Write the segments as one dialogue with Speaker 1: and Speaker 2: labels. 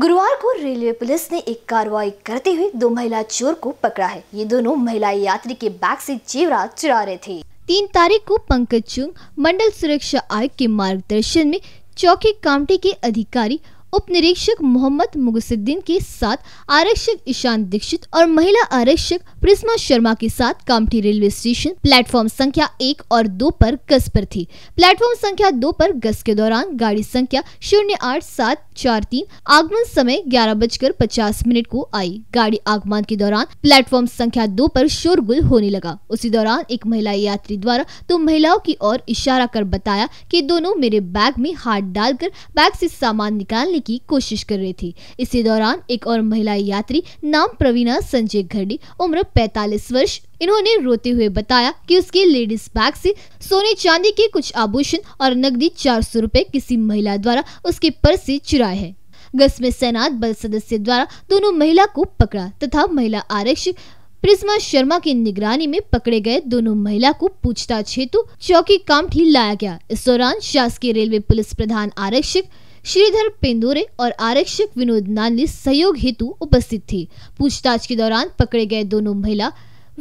Speaker 1: गुरुवार को railway police ने एक कार्रवाई करते हुए दो महिला चोर को पकड़ा है ये दोनों महिला यात्री के बैग से जेवरा चुरा रहे थे तीन तारीख को पंकज चुंग मंडल सुरक्षा आयोग के मार्गदर्शन में चौकी कामटे के अधिकारी उप निरीक्षक मोहम्मद मुगसुद्दीन के साथ आरक्षक ईशान दीक्षित और महिला आरक्षक प्रिस्मा शर्मा के साथ कामठी रेलवे स्टेशन प्लेटफॉर्म संख्या एक और दो पर गस पर थी प्लेटफॉर्म संख्या दो पर गस के दौरान गाड़ी संख्या शून्य आठ सात चार तीन आगमन समय ग्यारह बजकर पचास मिनट को आई गाड़ी आगमन के दौरान प्लेटफॉर्म संख्या दो पर शोरगुल होने लगा उसी दौरान एक महिला यात्री द्वारा तो महिलाओं की ओर इशारा कर बताया कि दोनों मेरे बैग में हाथ डालकर बैग से सामान निकालने करने की कोशिश कर रही थी इसी दौरान एक और महिला यात्री नाम प्रवीणा संजय घड़ी उम्र 45 वर्ष इन्होंने रोते हुए बताया कि उसके लेडीज बैग से सोने चांदी के कुछ आभूषण और नकदी चार सौ रूपए किसी महिला द्वारा उसके पर्स से चुराए हैं गस में सैनात बल सदस्य द्वारा दोनों महिला को पकड़ा तथा महिला आरक्षक प्रिज्मा शर्मा की निगरानी में पकड़े गए दोनों महिला को पूछताछ हेतु चौकी कामठी लाया गया इस दौरान शासकीय रेलवे पुलिस प्रधान आरक्षक श्रीधर पेंदोरे और आरक्षक विनोद नानली सहयोग हेतु उपस्थित थे पूछताछ के दौरान पकड़े गए दोनों महिला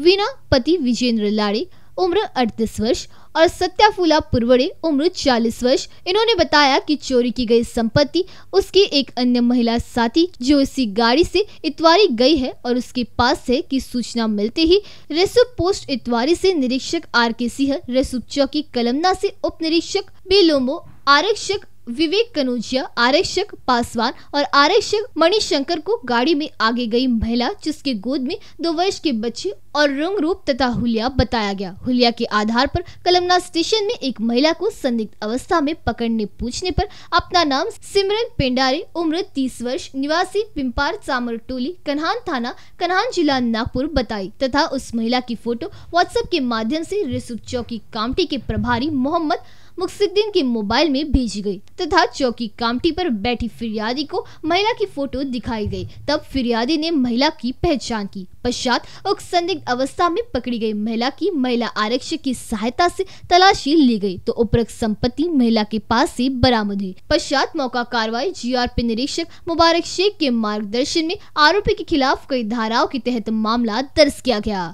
Speaker 1: वीना पति विजेंद्र लाड़े उम्र 38 वर्ष और सत्याफूला पुरवड़े उम्र 40 वर्ष इन्होंने बताया कि चोरी की गई संपत्ति उसकी एक अन्य महिला साथी जो इसी गाड़ी से इतवारी गई है और उसके पास है की सूचना मिलते ही रेसुप पोस्ट इतवारी से निरीक्षक आर के सिंह रेसुप चौकी कलमना से उप निरीक्षक बेलोमो आरक्षक विवेक कनुजिया आरक्षक पासवान और आरक्षक मणिशंकर को गाड़ी में आगे गई महिला जिसके गोद में दो वर्ष के बच्चे और रंग रूप तथा हुलिया बताया गया हुलिया के आधार पर कलमना स्टेशन में एक महिला को संदिग्ध अवस्था में पकड़ने पूछने पर अपना नाम सिमरन पेंडारी उम्र 30 वर्ष निवासी पिंपार चामर टोली कन्हान थाना कन्हान जिला नागपुर बताई तथा उस महिला की फोटो व्हाट्सएप के माध्यम से रिसुप चौकी कामटी के प्रभारी मोहम्मद मुक्सुद्दीन के मोबाइल में भेजी गई तथा चौकी कामटी पर बैठी फिरियादी को महिला की फोटो दिखाई गई तब फिरियादी ने महिला की पहचान की पश्चात उक्त संदिग्ध अवस्था में पकड़ी गई महिला की महिला आरक्षक की सहायता से तलाशी ली गई तो उपरोक्त संपत्ति महिला के पास से बरामद हुई पश्चात मौका कार्रवाई जीआरपी निरीक्षक मुबारक शेख के मार्गदर्शन में आरोपी के खिलाफ कई धाराओं के तहत मामला दर्ज किया गया